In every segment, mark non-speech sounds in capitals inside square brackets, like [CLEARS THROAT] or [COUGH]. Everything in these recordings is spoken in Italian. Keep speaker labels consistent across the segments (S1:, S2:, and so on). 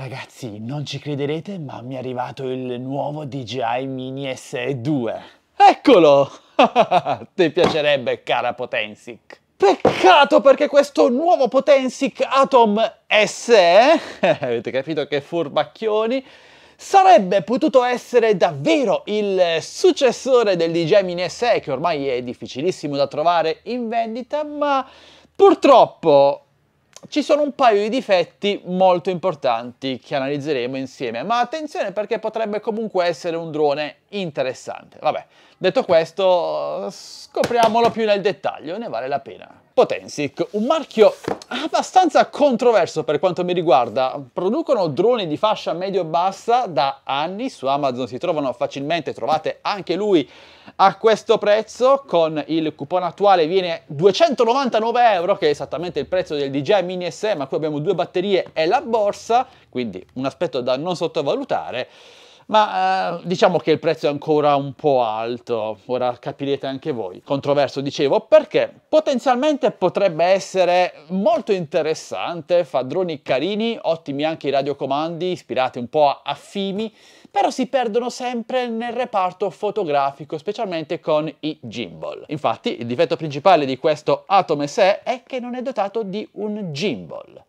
S1: Ragazzi, non ci crederete, ma mi è arrivato il nuovo DJI Mini SE2. Eccolo! [LAUGHS] Ti piacerebbe, cara Potensic. Peccato perché questo nuovo Potensic Atom SE, [LAUGHS] avete capito che furbacchioni, sarebbe potuto essere davvero il successore del DJI Mini SE che ormai è difficilissimo da trovare in vendita, ma purtroppo ci sono un paio di difetti molto importanti che analizzeremo insieme, ma attenzione perché potrebbe comunque essere un drone interessante. Vabbè, detto questo, scopriamolo più nel dettaglio, ne vale la pena. Potensic, un marchio abbastanza controverso per quanto mi riguarda. Producono droni di fascia medio-bassa da anni, su Amazon si trovano facilmente, trovate anche lui a questo prezzo, con il coupon attuale viene 299 euro, che è esattamente il prezzo del DJI Mini SM, ma qui abbiamo due batterie e la borsa, quindi un aspetto da non sottovalutare ma eh, diciamo che il prezzo è ancora un po' alto, ora capirete anche voi. Controverso dicevo perché potenzialmente potrebbe essere molto interessante, fa droni carini, ottimi anche i radiocomandi, ispirati un po' a, a Fimi, però si perdono sempre nel reparto fotografico, specialmente con i gimbal. Infatti il difetto principale di questo Atom SE è che non è dotato di un gimbal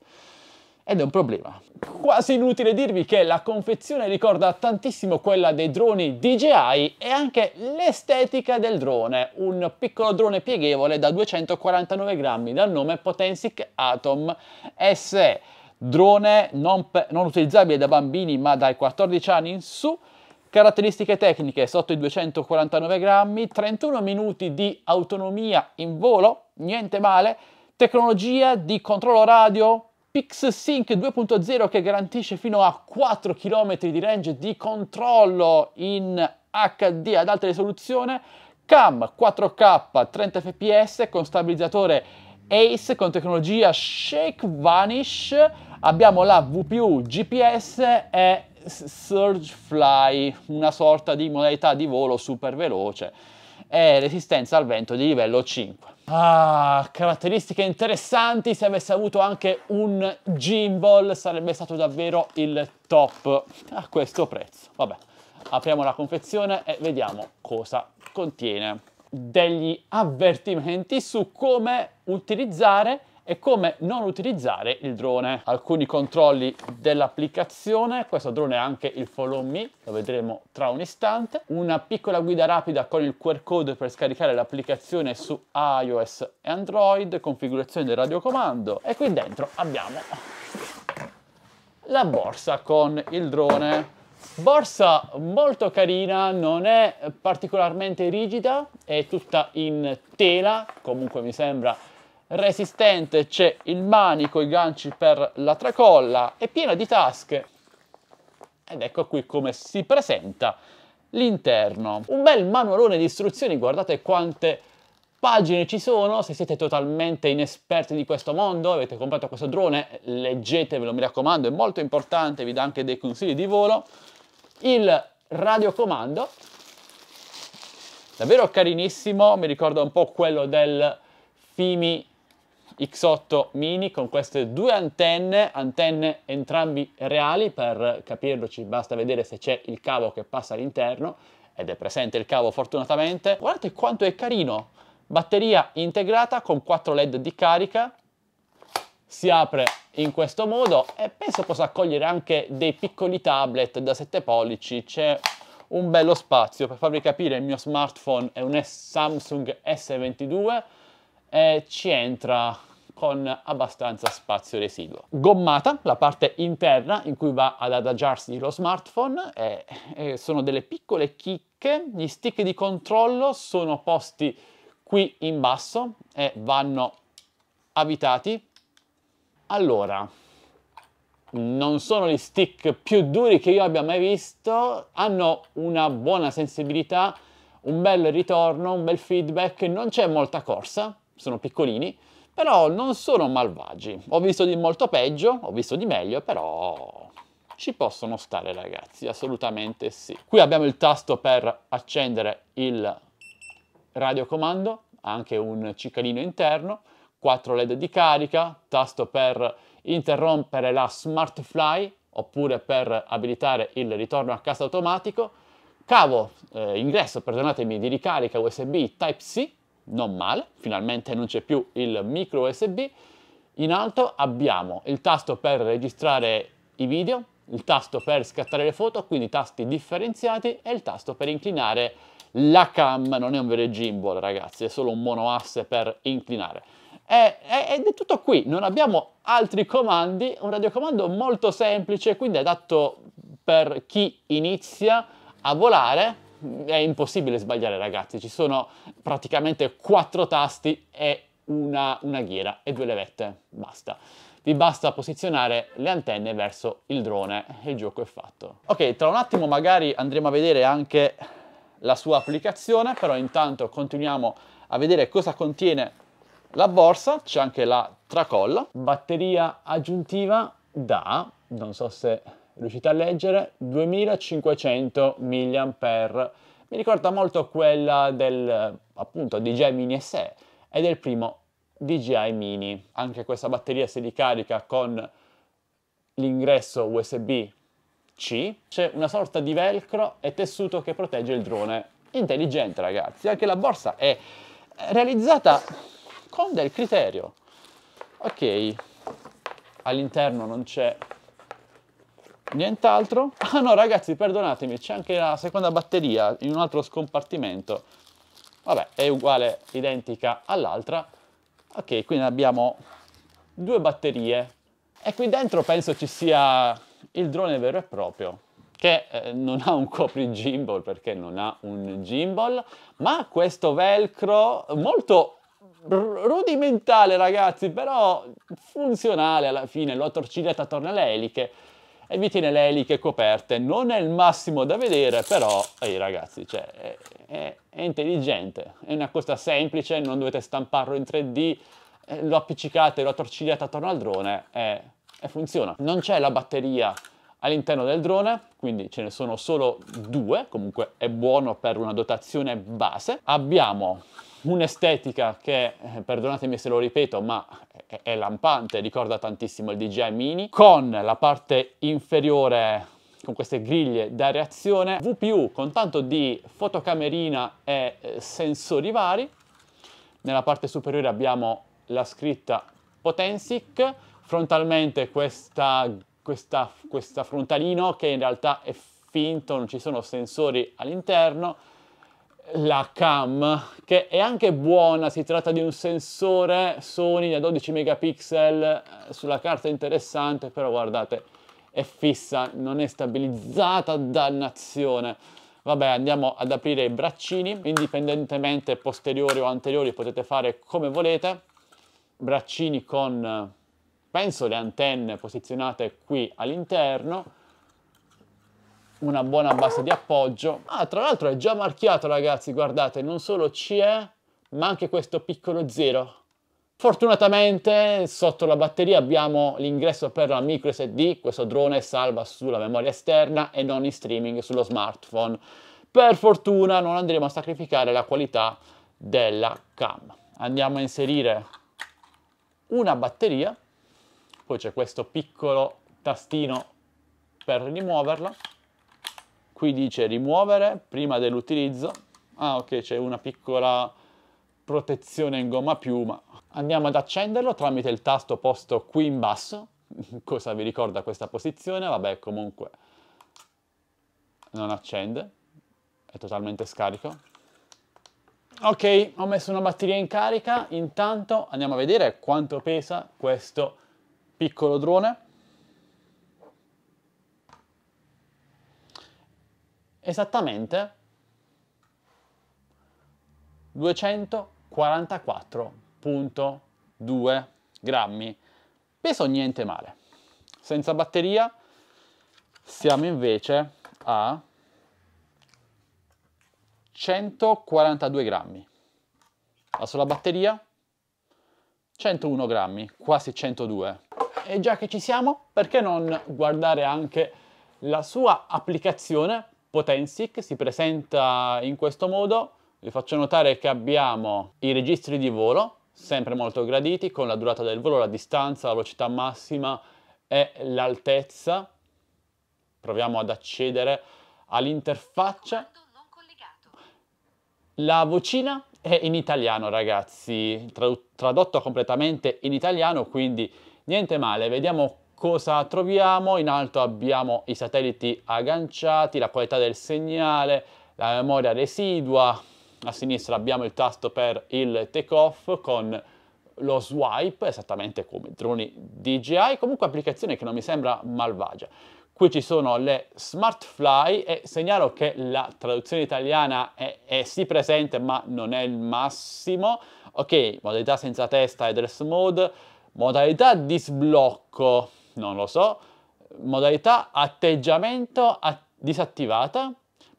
S1: ed è un problema. Quasi inutile dirvi che la confezione ricorda tantissimo quella dei droni DJI e anche l'estetica del drone, un piccolo drone pieghevole da 249 grammi dal nome Potensic Atom SE, drone non, non utilizzabile da bambini ma dai 14 anni in su, Caratteristiche tecniche sotto i 249 grammi, 31 minuti di autonomia in volo, niente male, tecnologia di controllo radio, PixSync 2.0 che garantisce fino a 4 km di range di controllo in HD ad alta risoluzione, cam 4K 30 fps con stabilizzatore ACE con tecnologia Shake Vanish, abbiamo la VPU GPS e Surgefly, una sorta di modalità di volo super veloce e resistenza al vento di livello 5. Ah, caratteristiche interessanti, se avesse avuto anche un gimbal sarebbe stato davvero il top a questo prezzo. Vabbè, apriamo la confezione e vediamo cosa contiene. Degli avvertimenti su come utilizzare e come non utilizzare il drone. Alcuni controlli dell'applicazione, questo drone ha anche il follow me, lo vedremo tra un istante, una piccola guida rapida con il QR code per scaricare l'applicazione su iOS e Android, configurazione del radiocomando e qui dentro abbiamo la borsa con il drone. Borsa molto carina, non è particolarmente rigida, è tutta in tela, comunque mi sembra resistente, c'è il manico, i ganci per la tracolla, è piena di tasche. Ed ecco qui come si presenta l'interno. Un bel manualone di istruzioni, guardate quante pagine ci sono, se siete totalmente inesperti di questo mondo, avete comprato questo drone, leggetevelo, mi raccomando, è molto importante, vi dà anche dei consigli di volo. Il radiocomando, davvero carinissimo, mi ricorda un po' quello del Fimi X8 mini con queste due antenne, antenne entrambi reali, per capirlo ci basta vedere se c'è il cavo che passa all'interno, ed è presente il cavo fortunatamente. Guardate quanto è carino, batteria integrata con 4 led di carica, si apre in questo modo e penso possa accogliere anche dei piccoli tablet da 7 pollici, c'è un bello spazio per farvi capire il mio smartphone è un Samsung S22 eh, ci entra con abbastanza spazio residuo. Gommata, la parte interna in cui va ad adagiarsi lo smartphone, eh, eh, sono delle piccole chicche, gli stick di controllo sono posti qui in basso e vanno avvitati. Allora, non sono gli stick più duri che io abbia mai visto, hanno una buona sensibilità, un bel ritorno, un bel feedback, non c'è molta corsa, sono piccolini, però non sono malvagi. Ho visto di molto peggio, ho visto di meglio, però ci possono stare ragazzi, assolutamente sì. Qui abbiamo il tasto per accendere il radiocomando, anche un cicalino interno, 4 led di carica, tasto per interrompere la smart fly oppure per abilitare il ritorno a casa automatico, cavo eh, ingresso, perdonatemi, di ricarica USB Type-C, non male, finalmente non c'è più il micro USB. In alto abbiamo il tasto per registrare i video, il tasto per scattare le foto, quindi tasti differenziati e il tasto per inclinare la cam, non è un vero gimbal ragazzi, è solo un monoasse per inclinare. ed è tutto qui, non abbiamo altri comandi, un radiocomando molto semplice, quindi adatto per chi inizia a volare è impossibile sbagliare ragazzi, ci sono praticamente quattro tasti e una, una ghiera e due levette, basta vi basta posizionare le antenne verso il drone e il gioco è fatto. Ok, tra un attimo magari andremo a vedere anche la sua applicazione, però intanto continuiamo a vedere cosa contiene la borsa, c'è anche la tracolla, batteria aggiuntiva da, non so se riuscite a leggere, 2500 mAh. Mi ricorda molto quella del appunto DJI Mini SE e del primo DJI Mini. Anche questa batteria si ricarica con l'ingresso USB-C. C'è una sorta di velcro e tessuto che protegge il drone. Intelligente ragazzi, anche la borsa è realizzata con del criterio. Ok, all'interno non c'è nient'altro. [LAUGHS] Ah no ragazzi, perdonatemi, c'è anche la seconda batteria in un altro scompartimento. Vabbè, è uguale, identica all'altra. Ok, quindi abbiamo due batterie. E qui dentro penso ci sia il drone vero e proprio, che eh, non ha un copri gimbal perché non ha un gimbal, ma questo velcro molto rudimentale ragazzi, però funzionale alla fine, l'ho attorcigliata attorno alle eliche e vi tiene le eliche coperte. Non è il massimo da vedere, però, ehi ragazzi, cioè, è, è, è intelligente, è una cosa semplice, non dovete stamparlo in 3D, eh, lo appiccicate, lo attorcigliate attorno al drone e, e funziona. Non c'è la batteria all'interno del drone, quindi ce ne sono solo due, comunque è buono per una dotazione base. Abbiamo un'estetica che, eh, perdonatemi se lo ripeto, ma è lampante, ricorda tantissimo il DJI Mini, con la parte inferiore con queste griglie da reazione, VPU con tanto di fotocamerina e eh, sensori vari, nella parte superiore abbiamo la scritta Potensic, frontalmente questa, questa, questa frontalino che in realtà è finto, non ci sono sensori all'interno, la cam che è anche buona, si tratta di un sensore Sony da 12 megapixel eh, sulla carta interessante, però guardate è fissa, non è stabilizzata, dannazione. Vabbè, andiamo ad aprire i braccini, indipendentemente posteriori o anteriori potete fare come volete. Braccini con, eh, penso, le antenne posizionate qui all'interno una buona base di appoggio. Ah, tra l'altro è già marchiato ragazzi, guardate, non solo CE, eh, ma anche questo piccolo zero. Fortunatamente sotto la batteria abbiamo l'ingresso per la micro SD, questo drone salva sulla memoria esterna e non in streaming sullo smartphone. Per fortuna non andremo a sacrificare la qualità della cam. Andiamo a inserire una batteria, poi c'è questo piccolo tastino per rimuoverla Qui dice rimuovere prima dell'utilizzo. Ah ok, c'è una piccola protezione in gomma piuma. Andiamo ad accenderlo tramite il tasto posto qui in basso. [LAUGHS] Cosa vi ricorda questa posizione? Vabbè, comunque non accende. È totalmente scarico. Ok, ho messo una batteria in carica. Intanto andiamo a vedere quanto pesa questo piccolo drone. esattamente 244.2 grammi. Peso niente male. Senza batteria siamo invece a 142 grammi. La sola batteria 101 grammi, quasi 102. E già che ci siamo, perché non guardare anche la sua applicazione Potensic si presenta in questo modo, vi faccio notare che abbiamo i registri di volo, sempre molto graditi, con la durata del volo, la distanza, la velocità massima e l'altezza. Proviamo ad accedere all'interfaccia. La vocina è in italiano, ragazzi, tradotto completamente in italiano, quindi niente male. Vediamo cosa troviamo? In alto abbiamo i satelliti agganciati, la qualità del segnale, la memoria residua, a sinistra abbiamo il tasto per il take-off con lo swipe, esattamente come i droni DJI, comunque applicazione che non mi sembra malvagia. Qui ci sono le Smart Fly e segnalo che la traduzione italiana è, è sì presente ma non è il massimo. Ok, modalità senza testa e dress mode, modalità di sblocco non lo so, modalità atteggiamento att disattivata,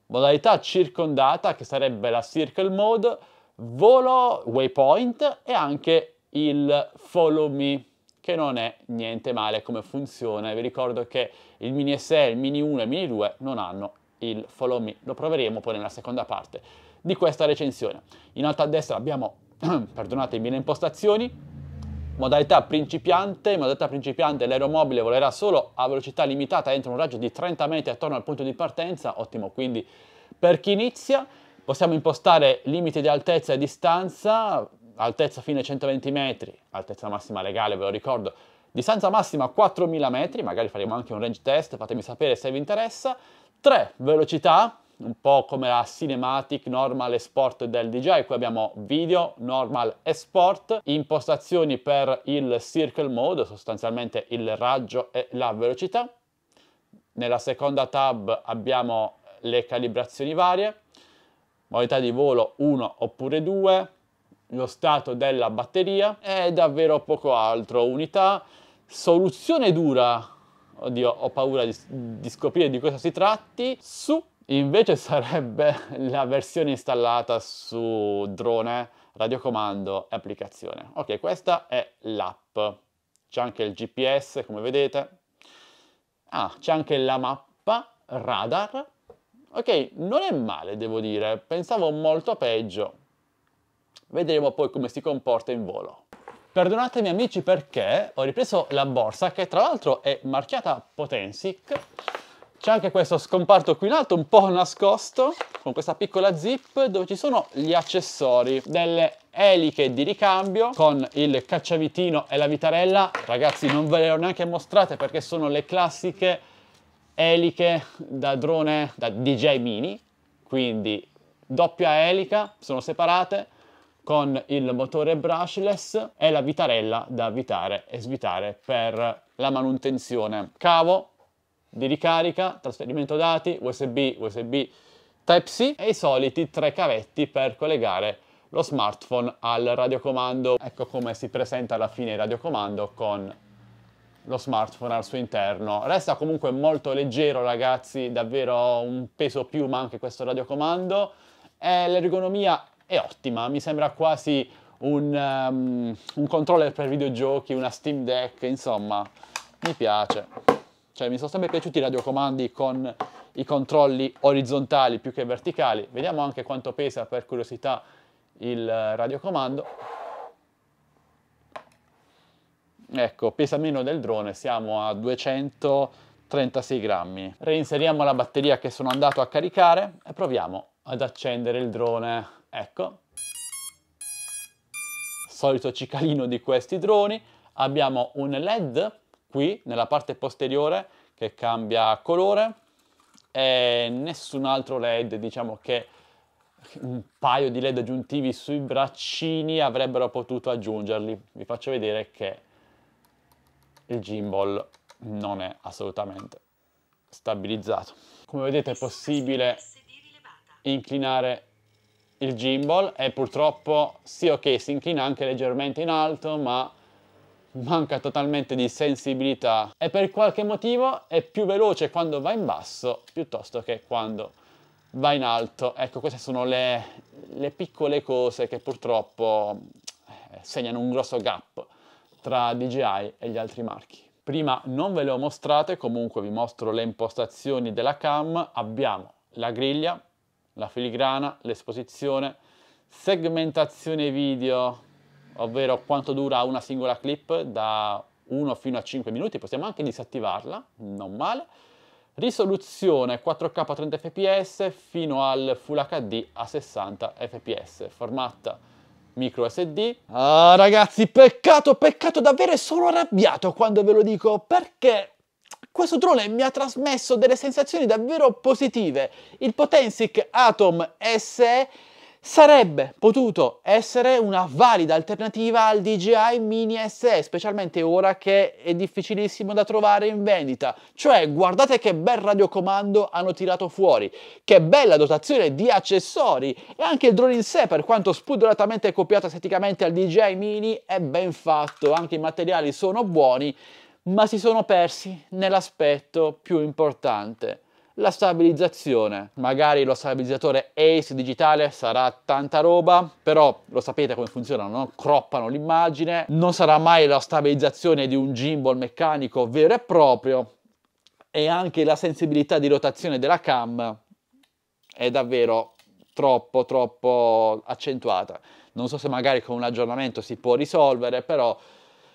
S1: modalità circondata che sarebbe la circle mode, volo waypoint e anche il follow me che non è niente male come funziona. Vi ricordo che il mini SE, il mini 1 e il mini 2 non hanno il follow me. Lo proveremo poi nella seconda parte di questa recensione. In alto a destra abbiamo, [CLEARS THROAT] perdonatemi, le impostazioni Modalità principiante, modalità principiante l'aeromobile volerà solo a velocità limitata entro un raggio di 30 metri attorno al punto di partenza, ottimo quindi per chi inizia. Possiamo impostare limiti di altezza e distanza, altezza fino ai 120 metri, altezza massima legale ve lo ricordo, distanza massima 4000 metri, magari faremo anche un range test, fatemi sapere se vi interessa, 3 velocità, un po' come la cinematic normal Sport del DJI, qui abbiamo video, normal e Sport, impostazioni per il circle mode, sostanzialmente il raggio e la velocità. Nella seconda tab abbiamo le calibrazioni varie, modalità di volo 1 oppure 2, lo stato della batteria e davvero poco altro, unità, soluzione dura, oddio ho paura di, di, scoprire di cosa si tratti, su Invece sarebbe [LAUGHS] la versione installata su drone, radiocomando e applicazione. Ok, questa è l'app. C'è anche il GPS, come vedete. Ah, c'è anche la mappa, radar. Ok, non è male, devo dire. Pensavo molto peggio. Vedremo poi come si comporta in volo. Perdonatemi amici perché ho ripreso la borsa che tra l'altro è marchiata Potensic c'è anche questo scomparto qui in alto, un po' nascosto, con questa piccola zip dove ci sono gli accessori delle eliche di ricambio con il cacciavitino e la vitarella. Ragazzi non ve le ho neanche mostrate perché sono le classiche eliche da drone, da DJ Mini, quindi doppia elica, sono separate, con il motore brushless e la vitarella da avvitare e svitare per la manutenzione. Cavo di ricarica, trasferimento dati, USB, USB Type-C e i soliti tre cavetti per collegare lo smartphone al radiocomando. Ecco come si presenta alla fine il radiocomando con lo smartphone al suo interno. Resta comunque molto leggero ragazzi, davvero un peso più ma anche questo radiocomando. E eh, l'ergonomia è ottima, mi sembra quasi un, um, un controller per videogiochi, una Steam Deck, insomma, mi piace. Cioè mi sono sempre piaciuti i radiocomandi con i controlli orizzontali più che verticali. Vediamo anche quanto pesa per curiosità il radiocomando. Ecco, pesa meno del drone, siamo a 236 grammi. Reinseriamo la batteria che sono andato a caricare e proviamo ad accendere il drone. Ecco. Solito cicalino di questi droni. Abbiamo un LED qui nella parte posteriore che cambia colore e nessun altro led diciamo che un paio di led aggiuntivi sui braccini avrebbero potuto aggiungerli vi faccio vedere che il gimbal non è assolutamente stabilizzato come vedete è possibile inclinare il gimbal e purtroppo sì ok si inclina anche leggermente in alto ma manca totalmente di sensibilità e per qualche motivo è più veloce quando va in basso piuttosto che quando va in alto. Ecco, queste sono le, le piccole cose che purtroppo eh, segnano un grosso gap tra DJI e gli altri marchi. Prima non ve le ho mostrate, comunque vi mostro le impostazioni della cam. Abbiamo la griglia, la filigrana, l'esposizione, segmentazione video, ovvero quanto dura una singola clip da 1 fino a 5 minuti, possiamo anche disattivarla, non male. Risoluzione 4K a 30 fps fino al Full HD a 60 fps, format micro SD. Ah ragazzi, peccato, peccato davvero, sono arrabbiato quando ve lo dico perché questo drone mi ha trasmesso delle sensazioni davvero positive. Il Potensic Atom SE sarebbe potuto essere una valida alternativa al DJI Mini SE, specialmente ora che è difficilissimo da trovare in vendita. Cioè, guardate che bel radiocomando hanno tirato fuori, che bella dotazione di accessori e anche il drone in sé, per quanto spudoratamente copiato esteticamente al DJI Mini, è ben fatto, anche i materiali sono buoni, ma si sono persi nell'aspetto più importante la stabilizzazione. Magari lo stabilizzatore Ace digitale sarà tanta roba, però lo sapete come funzionano, no? croppano l'immagine, non sarà mai la stabilizzazione di un gimbal meccanico vero e proprio e anche la sensibilità di rotazione della cam è davvero troppo troppo accentuata. Non so se magari con un aggiornamento si può risolvere, però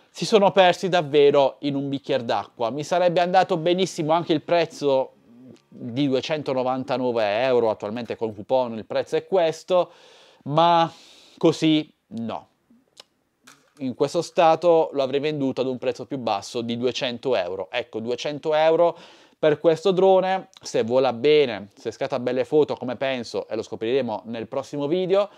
S1: si sono persi davvero in un bicchiere d'acqua. Mi sarebbe andato benissimo anche il prezzo di 299 euro, attualmente con coupon il prezzo è questo, ma così no. In questo stato lo avrei venduto ad un prezzo più basso di 200 euro. Ecco, 200 euro per questo drone, se vola bene, se scatta belle foto come penso, e lo scopriremo nel prossimo video,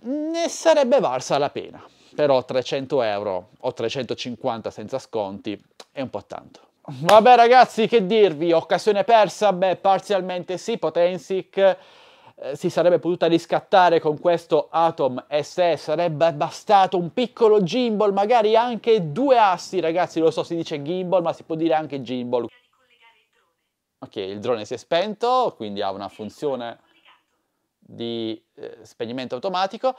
S1: ne sarebbe valsa la pena. Però 300 euro o 350 senza sconti è un po' tanto. Vabbè ragazzi, che dirvi? Occasione persa? Beh, parzialmente sì, Potensic eh, si sarebbe potuta riscattare con questo Atom SE, sarebbe bastato un piccolo gimbal, magari anche due assi, ragazzi, lo so, si dice gimbal, ma si può dire anche gimbal. Ok, il drone si è spento, quindi ha una funzione di eh, spegnimento automatico.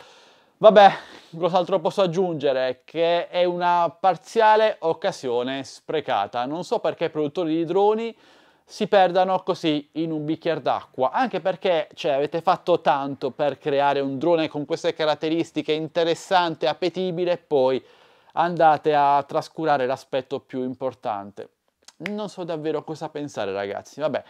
S1: Vabbè, cos'altro posso aggiungere? Che è una parziale occasione sprecata. Non so perché i produttori di droni si perdano così in un bicchiere d'acqua, anche perché cioè, avete fatto tanto per creare un drone con queste caratteristiche interessante, appetibile, e poi andate a trascurare l'aspetto più importante. Non so davvero cosa pensare ragazzi, vabbè.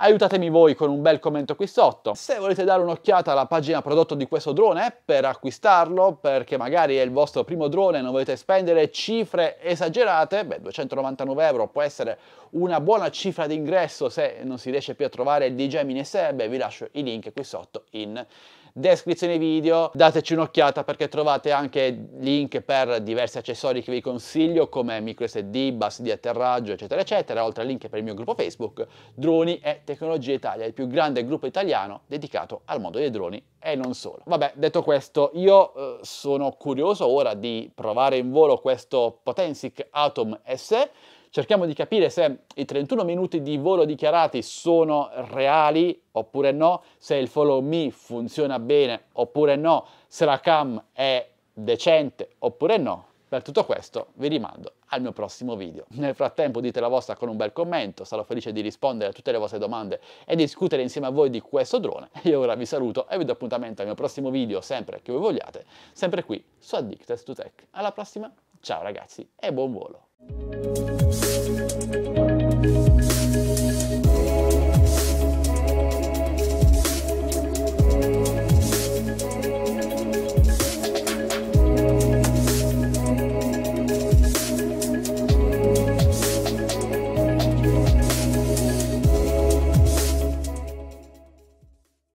S1: Aiutatemi voi con un bel commento qui sotto. Se volete dare un'occhiata alla pagina prodotto di questo drone per acquistarlo, perché magari è il vostro primo drone e non volete spendere cifre esagerate, beh 299 euro può essere una buona cifra d'ingresso se non si riesce più a trovare il DJI Mini 6, beh vi lascio i link qui sotto in descrizione descrizione video, dateci un'occhiata perché trovate anche link per diversi accessori che vi consiglio come microSD, bus di atterraggio eccetera eccetera, oltre a link per il mio gruppo Facebook Droni e Tecnologia Italia, il più grande gruppo italiano dedicato al mondo dei droni e non solo. Vabbè, detto questo, io eh, sono curioso ora di provare in volo questo Potensic Atom SE cerchiamo di capire se i 31 minuti di volo dichiarati sono reali oppure no, se il follow me funziona bene oppure no, se la cam è decente oppure no. Per tutto questo vi rimando al mio prossimo video. Nel frattempo dite la vostra con un bel commento, sarò felice di rispondere a tutte le vostre domande e discutere insieme a voi di questo drone. Io ora vi saluto e vi do appuntamento al mio prossimo video, sempre che voi vogliate, sempre qui su Addicted to Tech. Alla prossima, ciao ragazzi e buon volo! Thank you.